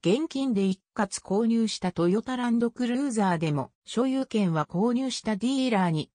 現金で一括購入したトヨタランドクルーザーでも所有権は購入したディーラーに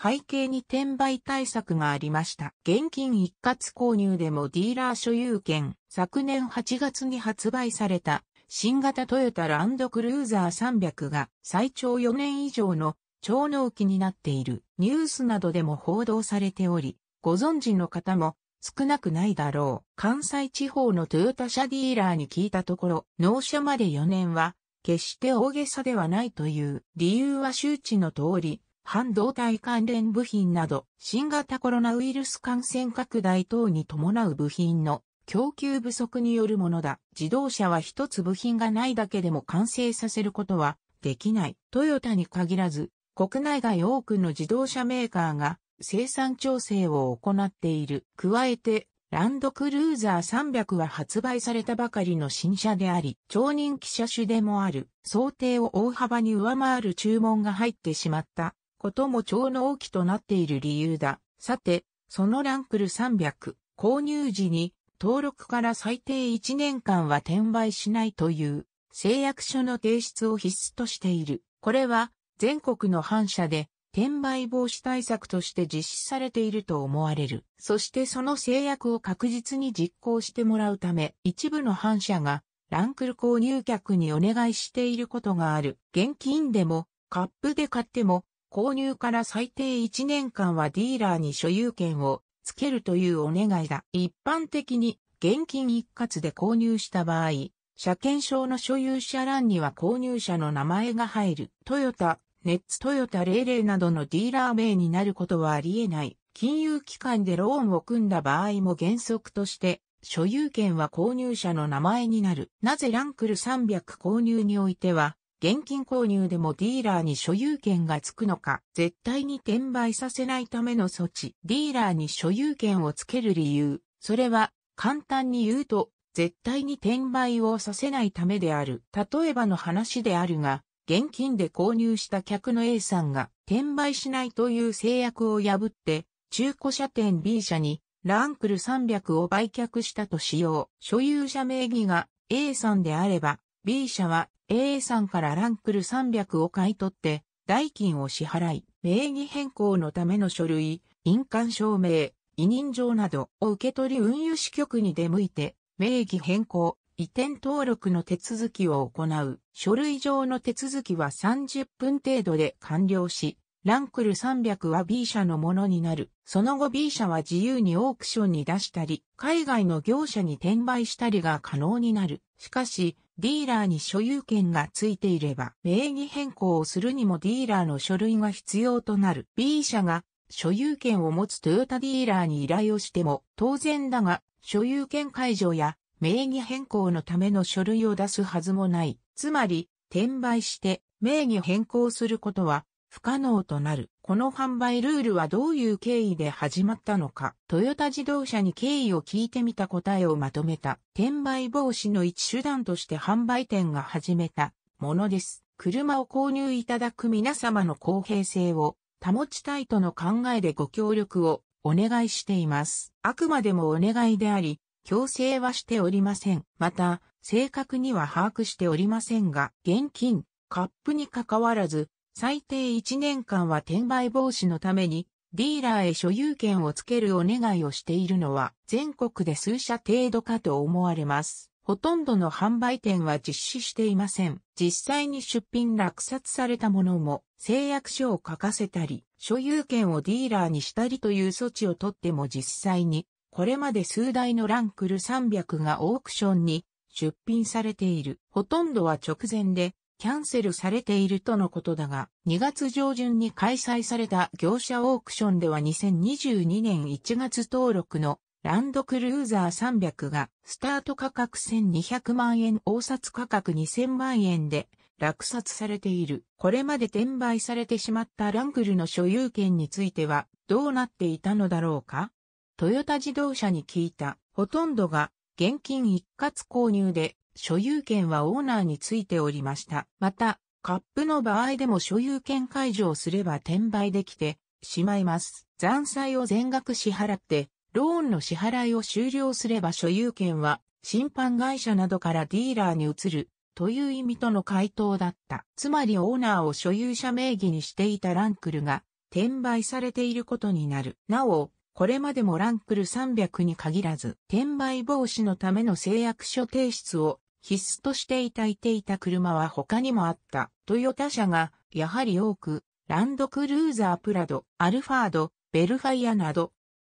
背景に転売対策がありました。現金一括購入でもディーラー所有権昨年8月に発売された新型トヨタランドクルーザー300が最長4年以上の超納期になっているニュースなどでも報道されており、ご存知の方も少なくないだろう。関西地方のトヨタ車ディーラーに聞いたところ、納車まで4年は、決して大げさではないという。理由は周知の通り、半導体関連部品など、新型コロナウイルス感染拡大等に伴う部品の供給不足によるものだ。自動車は一つ部品がないだけでも完成させることはできない。トヨタに限らず、国内外多くの自動車メーカーが生産調整を行っている。加えて、ランドクルーザー300は発売されたばかりの新車であり、超人気車種でもある、想定を大幅に上回る注文が入ってしまったことも超納期となっている理由だ。さて、そのランクル300、購入時に登録から最低1年間は転売しないという誓約書の提出を必須としている。これは全国の反社で転売防止対策として実施されていると思われる。そしてその制約を確実に実行してもらうため、一部の反社が、ランクル購入客にお願いしていることがある。現金でも、カップで買っても、購入から最低1年間はディーラーに所有権をつけるというお願いだ。一般的に、現金一括で購入した場合、車検証の所有者欄には購入者の名前が入る。トヨタ、ネッツトヨタレイなどのディーラー名になることはあり得ない。金融機関でローンを組んだ場合も原則として、所有権は購入者の名前になる。なぜランクル300購入においては、現金購入でもディーラーに所有権がつくのか、絶対に転売させないための措置。ディーラーに所有権をつける理由、それは、簡単に言うと、絶対に転売をさせないためである。例えばの話であるが、現金で購入した客の A さんが転売しないという制約を破って、中古車店 B 社にランクル300を売却したと使用。所有者名義が A さんであれば、B 社は A さんからランクル300を買い取って、代金を支払い、名義変更のための書類、印鑑証明、委任状などを受け取り運輸支局に出向いて、名義変更、移転登録の手続きを行う書類上の手続きは30分程度で完了し、ランクル300は B 社のものになる。その後 B 社は自由にオークションに出したり、海外の業者に転売したりが可能になる。しかし、ディーラーに所有権がついていれば、名義変更をするにもディーラーの書類が必要となる。B 社が所有権を持つトヨタディーラーに依頼をしても、当然だが、所有権解除や名義変更のための書類を出すはずもない。つまり、転売して名義変更することは不可能となる。この販売ルールはどういう経緯で始まったのか、トヨタ自動車に経緯を聞いてみた答えをまとめた、転売防止の一手段として販売店が始めたものです。車を購入いただく皆様の公平性を保ちたいとの考えでご協力をお願いしています。あくまでもお願いであり、強制はしておりません。また、正確には把握しておりませんが、現金、カップに関わらず、最低1年間は転売防止のために、ディーラーへ所有権をつけるお願いをしているのは、全国で数社程度かと思われます。ほとんどの販売店は実施していません。実際に出品落札されたものも、誓約書を書かせたり、所有権をディーラーにしたりという措置をとっても実際にこれまで数台のランクル300がオークションに出品されている。ほとんどは直前でキャンセルされているとのことだが、2月上旬に開催された業者オークションでは2022年1月登録のランドクルーザー300がスタート価格1200万円、大札価格2000万円で落札されている。これまで転売されてしまったランクルの所有権についてはどうなっていたのだろうかトヨタ自動車に聞いた、ほとんどが現金一括購入で所有権はオーナーについておりました。また、カップの場合でも所有権解除をすれば転売できてしまいます。残債を全額支払って、ローンの支払いを終了すれば所有権は審判会社などからディーラーに移るという意味との回答だった。つまりオーナーを所有者名義にしていたランクルが転売されていることになる。なお、これまでもランクル300に限らず、転売防止のための制約書提出を必須としていたいていた車は他にもあった。トヨタ車が、やはり多く、ランドクルーザープラド、アルファード、ベルファイアなど、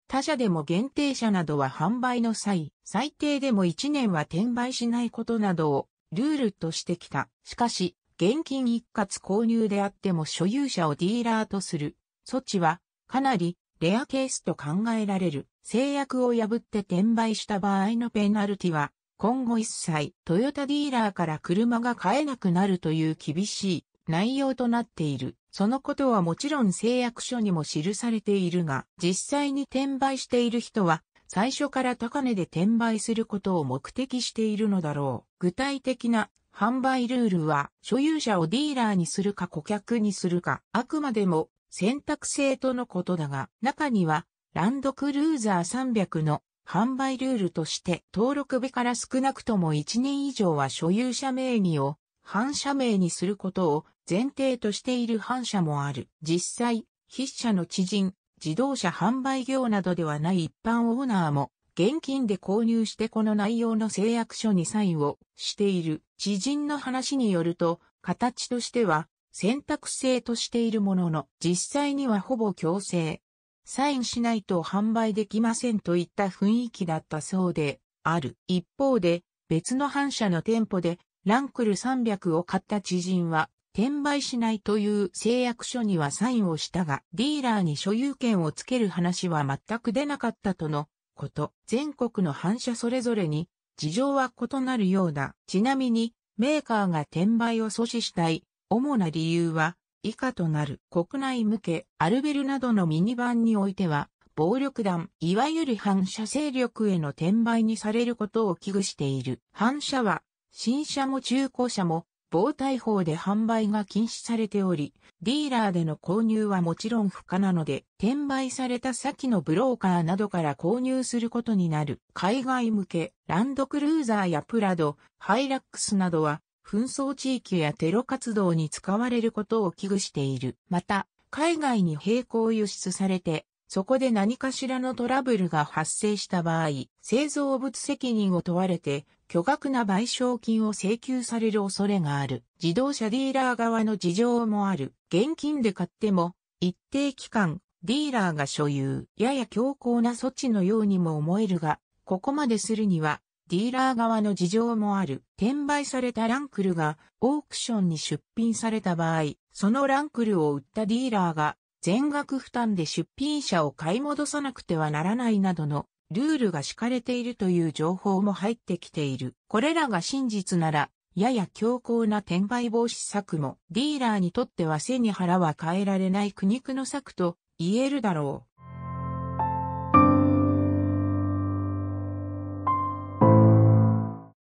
他社でも限定車などは販売の際、最低でも1年は転売しないことなどをルールとしてきた。しかし、現金一括購入であっても所有者をディーラーとする措置はかなりレアケースと考えられる制約を破って転売した場合のペナルティは、今後一切トヨタディーラーから車が買えなくなるという厳しい内容となっている。そのことはもちろん制約書にも記されているが、実際に転売している人は、最初から高値で転売することを目的しているのだろう。具体的な販売ルールは、所有者をディーラーにするか顧客にするか、あくまでも選択制とのことだが、中には、ランドクルーザー300の販売ルールとして登録日から少なくとも1年以上は所有者名義を反社名にすることを前提としている反社もある。実際、筆者の知人、自動車販売業などではない一般オーナーも、現金で購入してこの内容の誓約書にサインをしている。知人の話によると、形としては、選択制としているものの、実際にはほぼ強制。サインしないと販売できませんといった雰囲気だったそうで、ある。一方で、別の反社の店舗で、ランクル300を買った知人は、転売しないという誓約書にはサインをしたが、ディーラーに所有権をつける話は全く出なかったとのこと。全国の反射それぞれに事情は異なるようだ。ちなみに、メーカーが転売を阻止したい主な理由は、以下となる国内向けアルベルなどのミニバンにおいては、暴力団、いわゆる反射勢力への転売にされることを危惧している。反射は、新車も中古車も、防対法で販売が禁止されており、ディーラーでの購入はもちろん不可なので、転売された先のブローカーなどから購入することになる。海外向け、ランドクルーザーやプラド、ハイラックスなどは、紛争地域やテロ活動に使われることを危惧している。また、海外に並行輸出されて、そこで何かしらのトラブルが発生した場合、製造物責任を問われて、巨額な賠償金を請求される恐れがある。自動車ディーラー側の事情もある。現金で買っても、一定期間、ディーラーが所有。やや強硬な措置のようにも思えるが、ここまでするには、ディーラー側の事情もある。転売されたランクルがオークションに出品された場合、そのランクルを売ったディーラーが全額負担で出品者を買い戻さなくてはならないなどのルールが敷かれているという情報も入ってきている。これらが真実なら、やや強硬な転売防止策も、ディーラーにとっては背に腹は変えられない苦肉の策と言えるだろう。